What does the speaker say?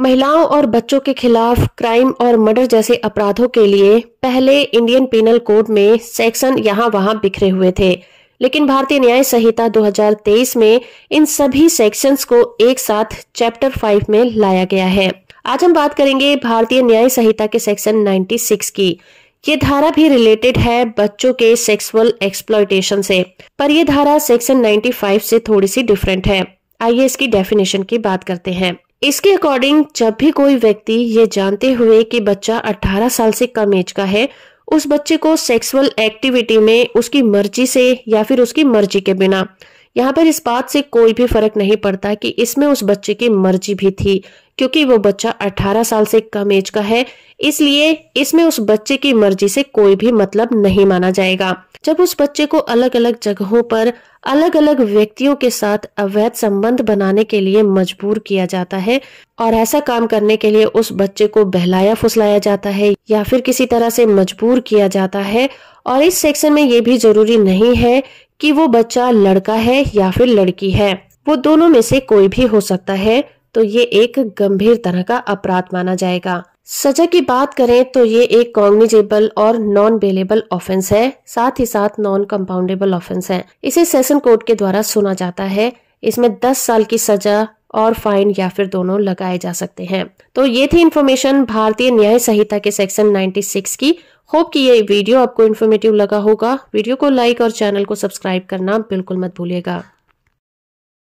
महिलाओं और बच्चों के खिलाफ क्राइम और मर्डर जैसे अपराधों के लिए पहले इंडियन पिनल कोड में सेक्शन यहाँ वहाँ बिखरे हुए थे लेकिन भारतीय न्याय संहिता 2023 में इन सभी सेक्शंस को एक साथ चैप्टर 5 में लाया गया है आज हम बात करेंगे भारतीय न्याय संहिता के सेक्शन 96 की ये धारा भी रिलेटेड है बच्चों के सेक्सुअल एक्सप्लॉयटेशन से पर यह धारा सेक्शन 95 से थोड़ी सी डिफरेंट है आइए इसकी डेफिनेशन की बात करते हैं इसके अकॉर्डिंग जब भी कोई व्यक्ति ये जानते हुए कि बच्चा 18 साल से कम एज का है उस बच्चे को सेक्सुअल एक्टिविटी में उसकी मर्जी से या फिर उसकी मर्जी के बिना यहाँ पर इस बात से कोई भी फर्क नहीं पड़ता कि इसमें उस बच्चे की मर्जी भी थी क्योंकि वो बच्चा 18 साल से कम एज का है इसलिए इसमें उस बच्चे की मर्जी से कोई भी मतलब नहीं माना जाएगा जब उस बच्चे को अलग अलग जगहों पर अलग अलग व्यक्तियों के साथ अवैध संबंध बनाने के लिए मजबूर किया जाता है और ऐसा काम करने के लिए उस बच्चे को बहलाया फुसलाया जाता है या फिर किसी तरह से मजबूर किया जाता है और इस सेक्शन में ये भी जरूरी नहीं है कि वो बच्चा लड़का है या फिर लड़की है वो दोनों में से कोई भी हो सकता है तो ये एक गंभीर तरह का अपराध माना जाएगा सजा की बात करें तो ये एक कॉग्निजेबल और नॉन बेलेबल ऑफेंस है साथ ही साथ नॉन कंपाउंडेबल ऑफेंस है इसे सेशन कोर्ट के द्वारा सुना जाता है इसमें 10 साल की सजा और फाइन या फिर दोनों लगाए जा सकते हैं तो ये थी इन्फॉर्मेशन भारतीय न्याय संहिता के सेक्शन 96 की होप कि ये वीडियो आपको इन्फॉर्मेटिव लगा होगा वीडियो को लाइक और चैनल को सब्सक्राइब करना बिल्कुल मत भूलिएगा